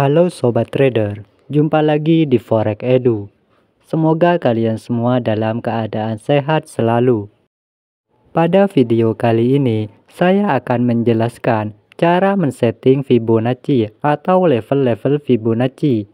Halo Sobat Trader, jumpa lagi di Forex Edu. Semoga kalian semua dalam keadaan sehat selalu. Pada video kali ini, saya akan menjelaskan cara men-setting Fibonacci atau level-level Fibonacci.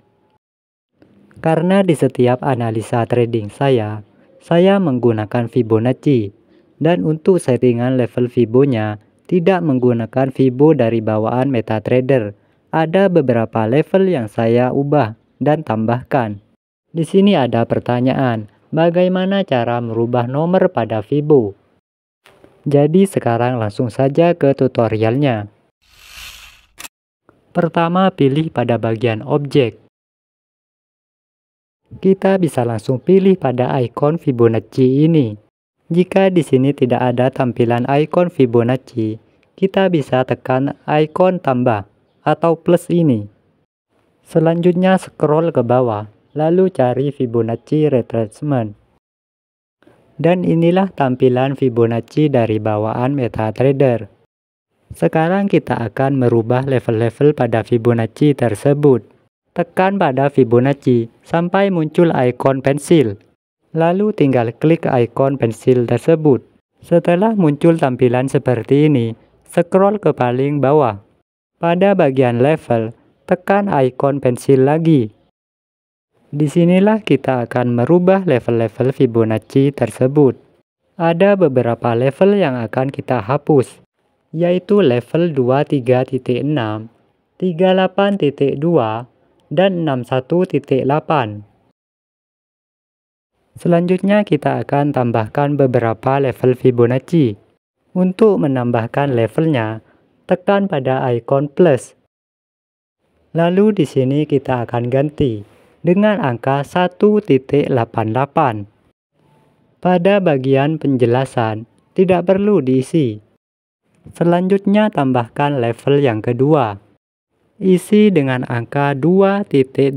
Karena di setiap analisa trading saya, saya menggunakan Fibonacci. Dan untuk settingan level Fibonya, tidak menggunakan Fibo dari bawaan MetaTrader ada beberapa level yang saya ubah dan tambahkan. Di sini ada pertanyaan, bagaimana cara merubah nomor pada Vibo? Jadi sekarang langsung saja ke tutorialnya. Pertama pilih pada bagian objek. Kita bisa langsung pilih pada ikon Fibonacci ini. Jika di sini tidak ada tampilan ikon Fibonacci, kita bisa tekan ikon tambah atau plus ini. Selanjutnya scroll ke bawah, lalu cari Fibonacci retracement. Dan inilah tampilan Fibonacci dari bawaan MetaTrader. Sekarang kita akan merubah level-level pada Fibonacci tersebut. Tekan pada Fibonacci sampai muncul ikon pensil. Lalu tinggal klik ikon pensil tersebut. Setelah muncul tampilan seperti ini, scroll ke paling bawah pada bagian level, tekan ikon pensil lagi. Disinilah kita akan merubah level-level Fibonacci tersebut. Ada beberapa level yang akan kita hapus, yaitu level 23.6, 38.2, dan 61.8. Selanjutnya kita akan tambahkan beberapa level Fibonacci. Untuk menambahkan levelnya, tekan pada icon plus. Lalu di sini kita akan ganti dengan angka 1.88. Pada bagian penjelasan, tidak perlu diisi. Selanjutnya tambahkan level yang kedua. Isi dengan angka 2.88.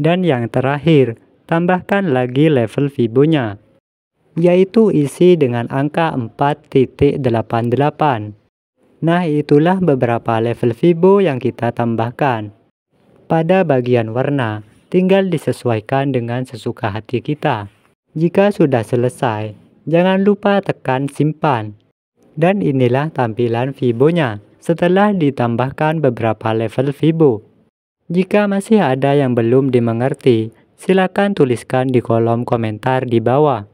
Dan yang terakhir, tambahkan lagi level Fibonya, yaitu isi dengan angka 4.88. Nah itulah beberapa level fibo yang kita tambahkan. Pada bagian warna, tinggal disesuaikan dengan sesuka hati kita. Jika sudah selesai, jangan lupa tekan simpan. Dan inilah tampilan fibonya setelah ditambahkan beberapa level fibo Jika masih ada yang belum dimengerti, silakan tuliskan di kolom komentar di bawah.